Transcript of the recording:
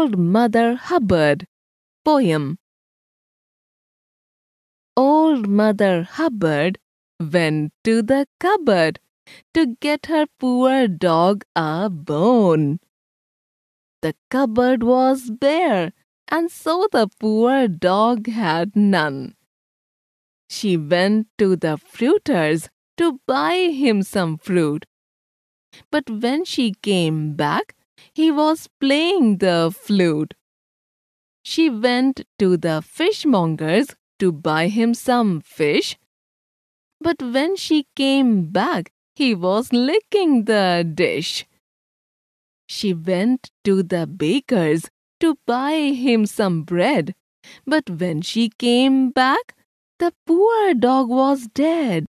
Old Mother Hubbard Poem Old Mother Hubbard went to the cupboard to get her poor dog a bone. The cupboard was bare, and so the poor dog had none. She went to the fruiter's to buy him some fruit. But when she came back, he was playing the flute. She went to the fishmonger's to buy him some fish. But when she came back, he was licking the dish. She went to the baker's to buy him some bread. But when she came back, the poor dog was dead.